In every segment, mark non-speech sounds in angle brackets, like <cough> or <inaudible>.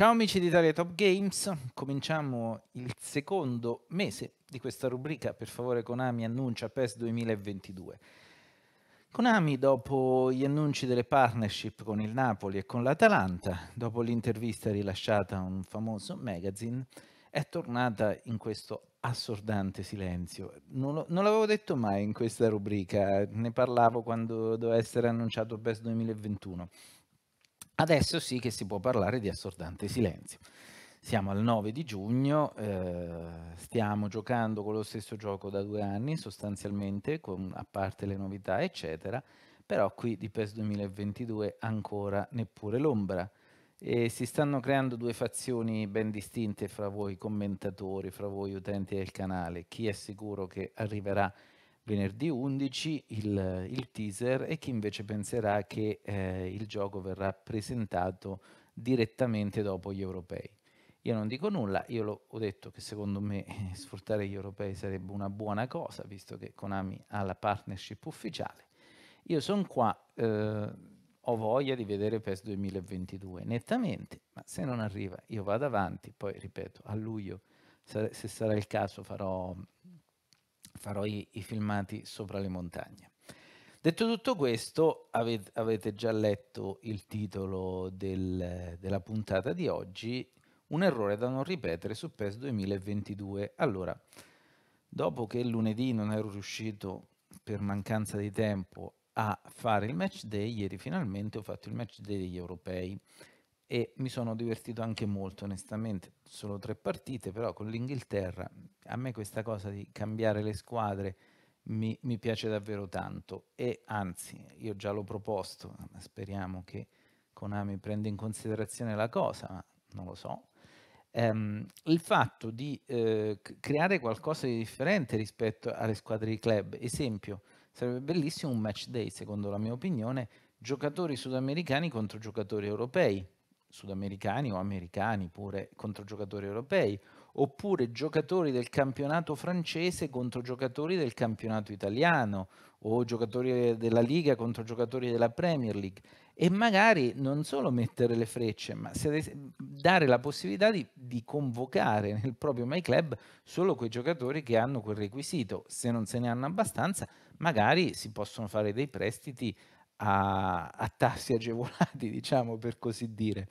Ciao amici di Italia Top Games, cominciamo il secondo mese di questa rubrica, per favore Konami annuncia PES 2022. Konami, dopo gli annunci delle partnership con il Napoli e con l'Atalanta, dopo l'intervista rilasciata a un famoso magazine, è tornata in questo assordante silenzio. Non, lo, non l'avevo detto mai in questa rubrica, ne parlavo quando doveva essere annunciato PES 2021 Adesso sì che si può parlare di assordante silenzio. Siamo al 9 di giugno, eh, stiamo giocando con lo stesso gioco da due anni sostanzialmente, con, a parte le novità eccetera, però qui di PES 2022 ancora neppure l'ombra. E si stanno creando due fazioni ben distinte fra voi commentatori, fra voi utenti del canale, chi è sicuro che arriverà venerdì 11 il, il teaser e chi invece penserà che eh, il gioco verrà presentato direttamente dopo gli europei. Io non dico nulla, io lo, ho detto che secondo me eh, sfruttare gli europei sarebbe una buona cosa, visto che Konami ha la partnership ufficiale. Io sono qua, eh, ho voglia di vedere PES 2022, nettamente, ma se non arriva io vado avanti, poi ripeto, a luglio, se sarà il caso, farò farò i, i filmati sopra le montagne. Detto tutto questo, avete, avete già letto il titolo del, della puntata di oggi, un errore da non ripetere su PES 2022. Allora, dopo che lunedì non ero riuscito per mancanza di tempo a fare il match day, ieri finalmente ho fatto il match day degli europei e mi sono divertito anche molto onestamente, solo tre partite, però con l'Inghilterra a me questa cosa di cambiare le squadre mi, mi piace davvero tanto e anzi io già l'ho proposto, speriamo che Konami prenda in considerazione la cosa, ma non lo so. Ehm, il fatto di eh, creare qualcosa di differente rispetto alle squadre di club, esempio, sarebbe bellissimo un match day, secondo la mia opinione, giocatori sudamericani contro giocatori europei, sudamericani o americani pure contro giocatori europei, oppure giocatori del campionato francese contro giocatori del campionato italiano o giocatori della Liga contro giocatori della Premier League e magari non solo mettere le frecce, ma dare la possibilità di, di convocare nel proprio My Club solo quei giocatori che hanno quel requisito. Se non se ne hanno abbastanza, magari si possono fare dei prestiti a, a tassi agevolati, <laughs> diciamo per così dire.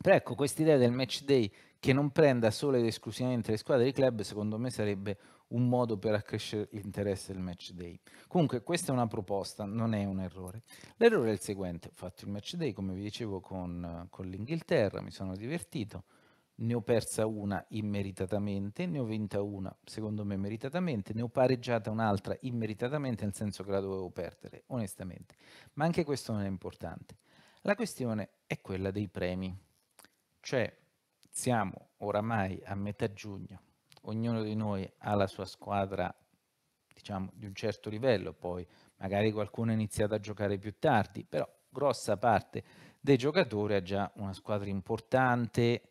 Però ecco, idea del match day che non prenda solo ed esclusivamente le squadre di club, secondo me sarebbe un modo per accrescere l'interesse del match day. Comunque questa è una proposta, non è un errore. L'errore è il seguente, ho fatto il match day come vi dicevo con, con l'Inghilterra, mi sono divertito, ne ho persa una immeritatamente, ne ho vinta una, secondo me meritatamente, ne ho pareggiata un'altra immeritatamente, nel senso che la dovevo perdere, onestamente. Ma anche questo non è importante. La questione è quella dei premi. Cioè, siamo oramai a metà giugno, ognuno di noi ha la sua squadra, diciamo, di un certo livello, poi magari qualcuno ha iniziato a giocare più tardi, però grossa parte dei giocatori ha già una squadra importante,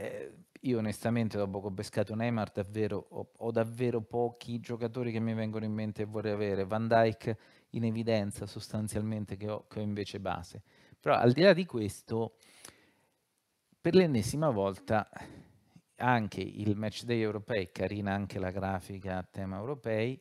eh, io onestamente dopo che ho pescato Neymar davvero, ho, ho, davvero pochi giocatori che mi vengono in mente e vorrei avere. Van Dyke in evidenza sostanzialmente che ho, che ho invece base. Però al di là di questo, per l'ennesima volta anche il match day europei, carina anche la grafica a tema europei,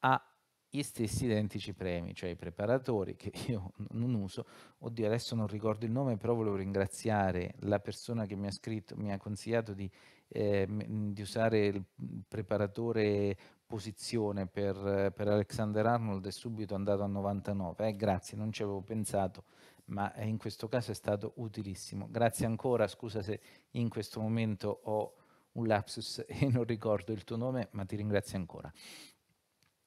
ha gli stessi identici premi, cioè i preparatori che io non uso, oddio adesso non ricordo il nome, però volevo ringraziare la persona che mi ha scritto, mi ha consigliato di, eh, di usare il preparatore posizione per, per, Alexander Arnold è subito andato a 99, eh, grazie, non ci avevo pensato, ma eh, in questo caso è stato utilissimo. Grazie ancora, scusa se in questo momento ho un lapsus e non ricordo il tuo nome, ma ti ringrazio ancora.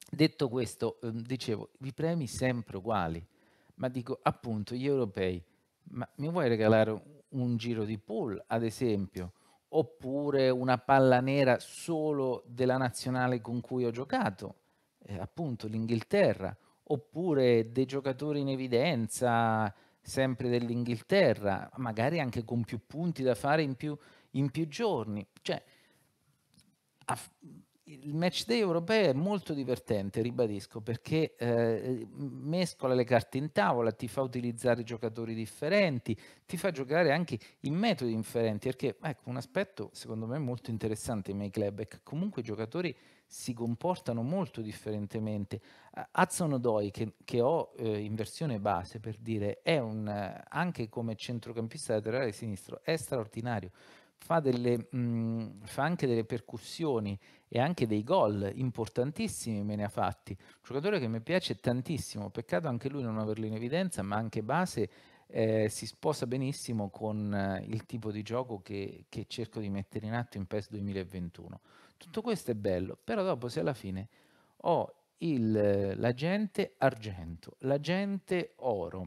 Detto questo, ehm, dicevo, i premi sempre uguali, ma dico appunto gli europei, ma mi vuoi regalare un, un giro di pool, ad esempio, oppure una palla nera solo della nazionale con cui ho giocato, eh, appunto l'Inghilterra, oppure dei giocatori in evidenza sempre dell'Inghilterra, magari anche con più punti da fare in più, in più giorni. Cioè, il match day europeo è molto divertente, ribadisco, perché eh, mescola le carte in tavola, ti fa utilizzare giocatori differenti, ti fa giocare anche in metodi differenti, perché ecco, un aspetto secondo me molto interessante nei miei Club è che comunque i giocatori si comportano molto differentemente. Hudson Odoi, che, che, ho eh, in versione base per dire, è un, anche come centrocampista laterale sinistro, è straordinario fa, delle, mh, mm, fa anche delle percussioni e anche dei gol importantissimi me ne ha fatti. Un giocatore che mi piace tantissimo, peccato anche lui non averlo in evidenza, ma anche base eh, si sposa benissimo con eh, il tipo di gioco che, che cerco di mettere in atto in PES 2021. Tutto questo è bello, però dopo se alla fine ho il, l'agente argento, l'agente oro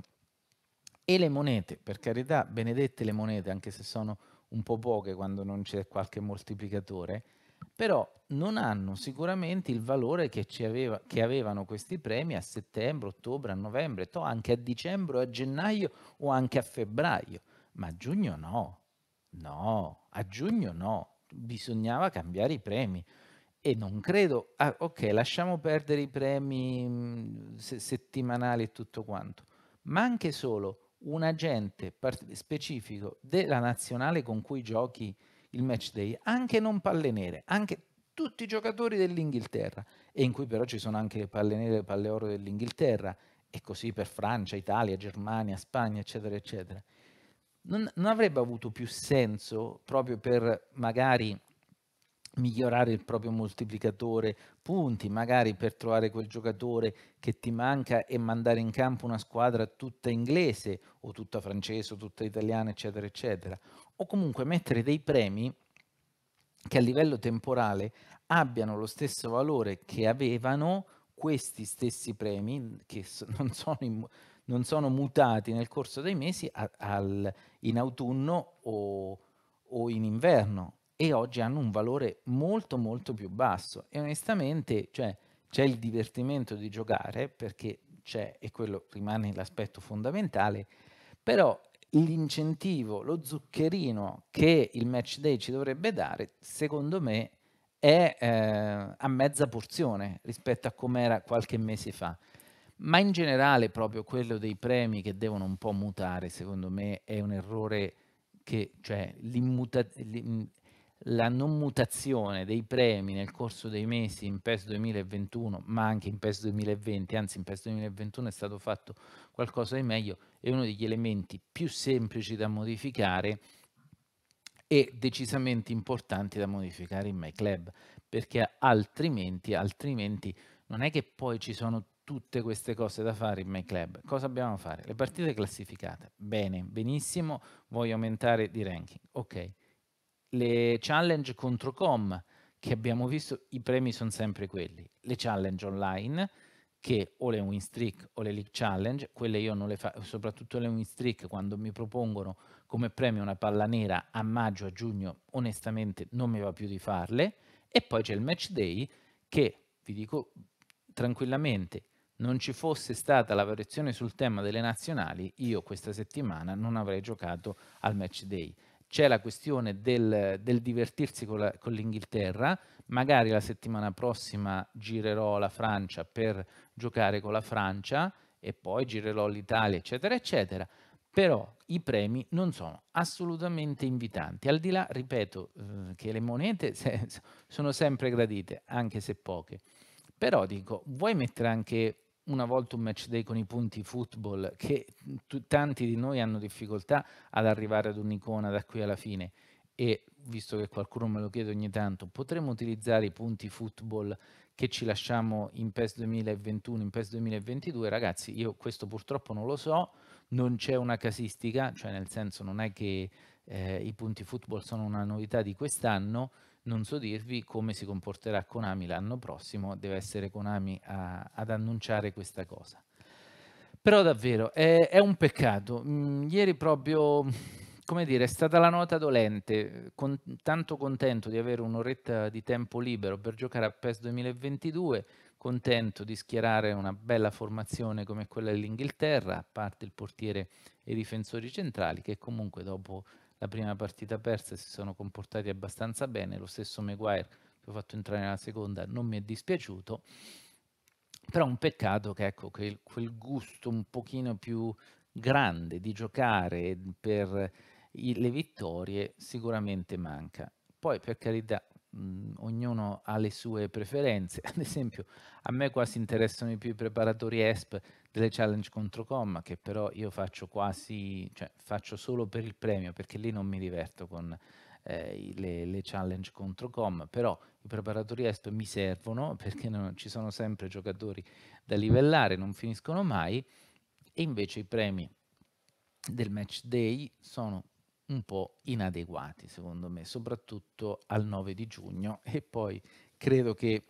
e le monete, per carità, benedette le monete, anche se sono un po' poche quando non c'è qualche moltiplicatore, però non hanno sicuramente il valore che, aveva, che avevano questi premi a settembre, ottobre, a novembre, anche a dicembre, a gennaio o anche a febbraio, ma a giugno no, no, a giugno no, bisognava cambiare i premi e non credo, ah, ok, lasciamo perdere i premi mm, settimanali e tutto quanto, ma anche solo un agente specifico della nazionale con cui giochi il match day, anche non palle nere, anche tutti i giocatori dell'Inghilterra, e in cui però ci sono anche le palle nere e le palle oro dell'Inghilterra, e così per Francia, Italia, Germania, Spagna, eccetera, eccetera. Non, non avrebbe avuto più senso proprio per magari migliorare il proprio moltiplicatore punti, magari per trovare quel giocatore che ti manca e mandare in campo una squadra tutta inglese o tutta francese o tutta italiana, eccetera, eccetera. O comunque mettere dei premi che a livello temporale abbiano lo stesso valore che avevano questi stessi premi che <laughs> non sono, in, non sono mutati nel corso dei mesi al, in autunno o, o in inverno e oggi hanno un valore molto molto più basso e onestamente cioè, c'è il divertimento di giocare perché c'è e quello rimane l'aspetto fondamentale, però l'incentivo, lo zuccherino che il match day ci dovrebbe dare, secondo me è eh, a mezza porzione rispetto a come era qualche mese fa. Ma in generale proprio quello dei premi che devono un po' mutare, secondo me, è un errore che cioè, l'immuta- la non mutazione dei premi nel corso dei mesi in PES 2021, ma anche in PES 2020, anzi in PES 2021 è stato fatto qualcosa di meglio, è uno degli elementi più semplici da modificare e decisamente importanti da modificare in MyClub, perché altrimenti, altrimenti non è che poi ci sono tutte queste cose da fare in MyClub. Cosa dobbiamo fare? Le partite classificate. Bene, benissimo, voglio aumentare di ranking. Ok le challenge contro com che abbiamo visto, i premi sono sempre quelli. Le challenge online, che o le win streak o le league challenge, quelle io non le faccio, soprattutto le win streak quando mi propongono come premio una palla nera a maggio, a giugno, onestamente non mi va più di farle. E poi c'è il match day che, vi dico tranquillamente, non ci fosse stata la variazione sul tema delle nazionali, io questa settimana non avrei giocato al match day c'è la questione del, del divertirsi con, l'Inghilterra, magari la settimana prossima girerò la Francia per giocare con la Francia e poi girerò l'Italia, eccetera, eccetera. Però i premi non sono assolutamente invitanti, al di là, ripeto, eh, che le monete <laughs> sono sempre gradite, anche se poche. Però dico, vuoi mettere anche una volta un match day con i punti football che t- tanti di noi hanno difficoltà ad arrivare ad un'icona da qui alla fine e visto che qualcuno me lo chiede ogni tanto, potremmo utilizzare i punti football che ci lasciamo in PES 2021, in PES 2022? Ragazzi, io questo purtroppo non lo so, non c'è una casistica, cioè nel senso non è che eh, i punti football sono una novità di quest'anno, non so dirvi come si comporterà Konami l'anno prossimo, deve essere Konami a, ad annunciare questa cosa. Però davvero è, è un peccato. Mm, ieri proprio, come dire, è stata la nota dolente, con, tanto contento di avere un'oretta di tempo libero per giocare a PES 2022, contento di schierare una bella formazione come quella dell'Inghilterra, a parte il portiere e i difensori centrali, che comunque dopo la prima partita persa si sono comportati abbastanza bene, lo stesso Maguire che ho fatto entrare nella seconda non mi è dispiaciuto, però un peccato che ecco, quel, quel gusto un pochino più grande di giocare per i, le vittorie sicuramente manca. Poi per carità mh, ognuno ha le sue preferenze, <laughs> ad esempio a me quasi interessano più i preparatori ESP delle challenge contro comma che però io faccio quasi, cioè faccio solo per il premio perché lì non mi diverto con eh, le, le, challenge contro com, però i preparatori estero mi servono <laughs> perché non, ci sono sempre giocatori da livellare, non finiscono mai e invece i premi del match day sono un po' inadeguati secondo me, soprattutto al 9 di giugno e poi credo che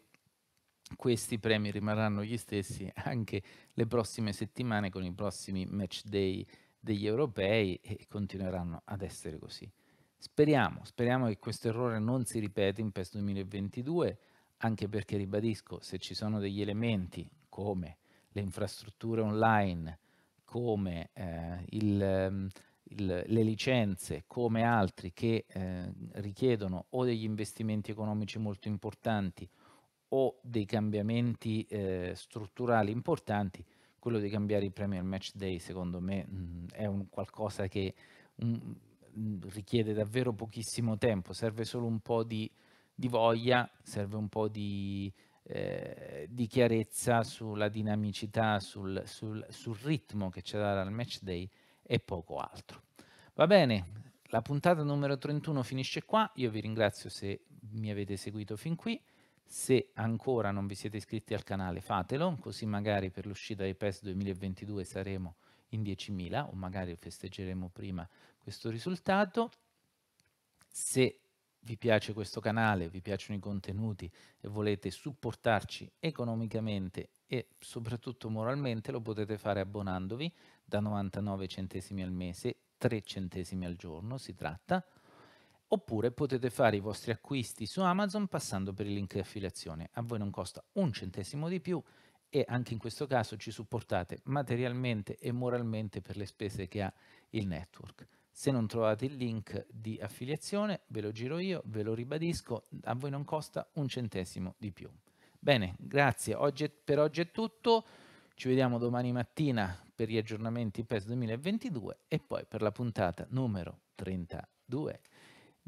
questi premi rimarranno gli stessi <laughs> anche le prossime settimane con i prossimi match day degli europei e continueranno ad essere così. Speriamo, speriamo che questo errore non si ripeta in PES 2022, anche perché ribadisco, se ci sono degli elementi come le infrastrutture online, come eh, il, ehm, il, le licenze, come altri che eh, richiedono o degli investimenti economici molto importanti o dei cambiamenti eh, strutturali importanti, quello di cambiare il Premier match day secondo me mh, mm, è un qualcosa che mh, mm, mm, richiede davvero pochissimo tempo, serve solo un po' di, di voglia, serve un po' di, eh, di chiarezza sulla dinamicità, sul, sul, sul ritmo che c'è da dare al match day e poco altro. Va bene, la puntata numero 31 finisce qua, io vi ringrazio se mi avete seguito fin qui, se ancora non vi siete iscritti al canale fatelo, così magari per l'uscita dei PES 2022 saremo in 10.000 o magari festeggeremo prima questo risultato. Se vi piace questo canale, vi piacciono i contenuti e volete supportarci economicamente e soprattutto moralmente, lo potete fare abbonandovi da 99 centesimi al mese, 3 centesimi al giorno si tratta, Oppure potete fare i vostri acquisti su Amazon passando per il link di affiliazione. A voi non costa un centesimo di più e anche in questo caso ci supportate materialmente e moralmente per le spese che ha il network. Se non trovate il link di affiliazione, ve lo giro io, ve lo ribadisco, a voi non costa un centesimo di più. Bene, grazie, oggi è, per oggi è tutto, ci vediamo domani mattina per gli aggiornamenti PES 2022 e poi per la puntata numero 32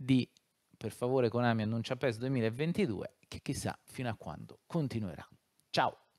di per favore Konami annuncia PES 2022 che chissà fino a quando continuerà. Ciao!